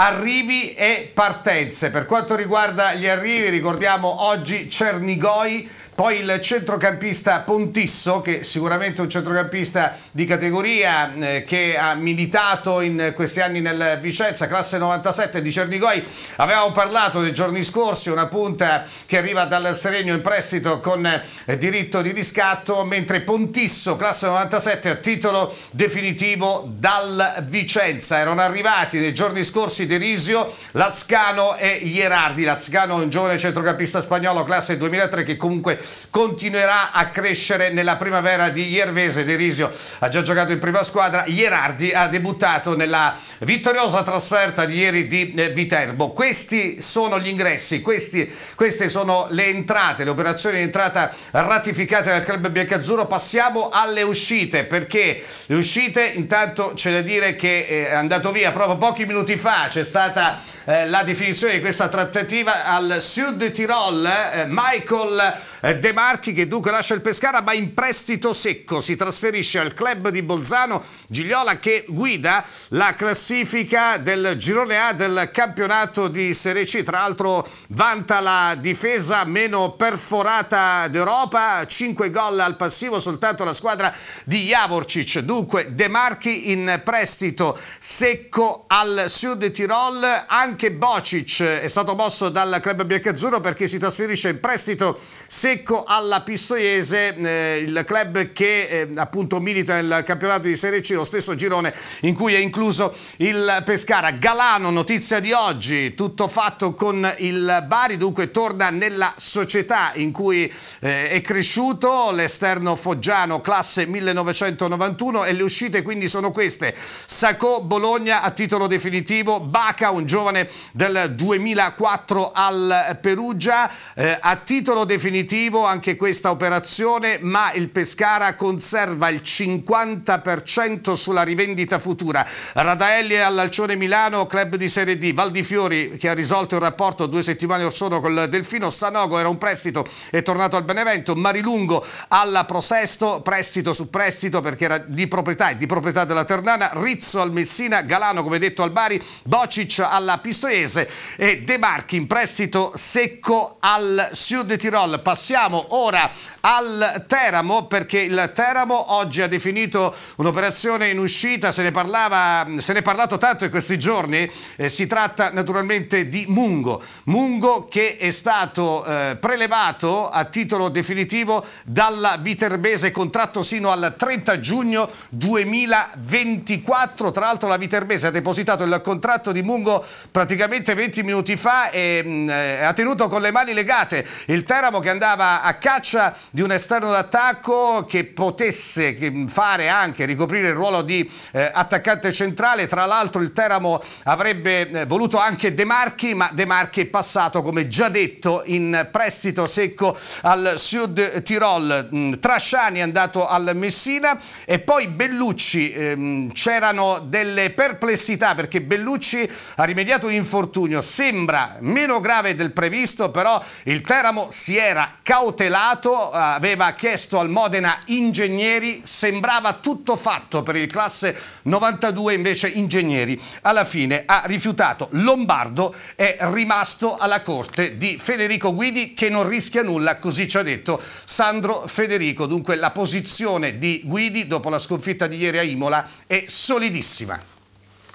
arrivi e partenze. Per quanto riguarda gli arrivi, ricordiamo oggi Cernigoi poi il centrocampista Pontisso, che sicuramente è un centrocampista di categoria, eh, che ha militato in questi anni nel Vicenza, classe 97 di Cernigoi. Avevamo parlato dei giorni scorsi, una punta che arriva dal Serenio in prestito con eh, diritto di riscatto, mentre Pontisso, classe 97, a titolo definitivo dal Vicenza. Erano arrivati nei giorni scorsi Derisio, Lazcano e Ierardi. Lazcano è un giovane centrocampista spagnolo, classe 2003, che comunque continuerà a crescere nella primavera di Iervese. De Risio ha già giocato in prima squadra, Ierardi ha debuttato nella vittoriosa trasferta di ieri di eh, Viterbo. Questi sono gli ingressi, questi, queste sono le entrate, le operazioni di entrata ratificate dal club biancazzurro. Passiamo alle uscite perché le uscite intanto c'è da dire che eh, è andato via proprio pochi minuti fa, c'è stata eh, la definizione di questa trattativa al Sud Tirol, eh, Michael eh, De Marchi che dunque lascia il Pescara ma in prestito secco si trasferisce al club di Bolzano Gigliola che guida la classifica del girone A del campionato di Serie C tra l'altro vanta la difesa meno perforata d'Europa 5 gol al passivo soltanto la squadra di Javorcic dunque De Marchi in prestito secco al Sud Tirol anche Bocic è stato mosso dal club biancazzurro perché si trasferisce in prestito secco secco alla Pistoiese, eh, il club che eh, appunto milita nel campionato di Serie C, lo stesso girone in cui è incluso il Pescara. Galano, notizia di oggi, tutto fatto con il Bari, dunque torna nella società in cui eh, è cresciuto, l'esterno foggiano classe 1991 e le uscite quindi sono queste, Sacco Bologna a titolo definitivo, Baca un giovane del 2004 al Perugia eh, a titolo definitivo positivo anche questa operazione, ma il Pescara conserva il 50% sulla rivendita futura. Radaelli e all'Alcione Milano, club di Serie D. Valdifiori che ha risolto il rapporto due settimane or sono col Delfino. Sanogo era un prestito, è tornato al Benevento. Marilungo alla Prosesto, prestito su prestito perché era di proprietà e di proprietà della Ternana. Rizzo al Messina, Galano come detto al Bari, Bocic alla Pistoiese e De Marchi in prestito secco al Sud Tirol. Passato Passiamo ora al Teramo perché il Teramo oggi ha definito un'operazione in uscita, se ne, parlava, se ne è parlato tanto in questi giorni, eh, si tratta naturalmente di Mungo, Mungo che è stato eh, prelevato a titolo definitivo dalla Viterbese, contratto sino al 30 giugno 2024, tra l'altro la Viterbese ha depositato il contratto di Mungo praticamente 20 minuti fa e mm, eh, ha tenuto con le mani legate il Teramo che andava andava a caccia di un esterno d'attacco che potesse fare anche, ricoprire il ruolo di eh, attaccante centrale, tra l'altro il Teramo avrebbe eh, voluto anche De Marchi, ma De Marchi è passato come già detto in prestito secco al Sud Tirol, Trasciani è andato al Messina e poi Bellucci, ehm, c'erano delle perplessità perché Bellucci ha rimediato un infortunio, sembra meno grave del previsto, però il Teramo si era cautelato, eh, aveva chiesto al Modena ingegneri, sembrava tutto fatto per il classe 92, invece ingegneri alla fine ha rifiutato. Lombardo è rimasto alla corte di Federico Guidi che non rischia nulla, così ci ha detto Sandro Federico. Dunque la posizione di Guidi dopo la sconfitta di ieri a Imola è solidissima.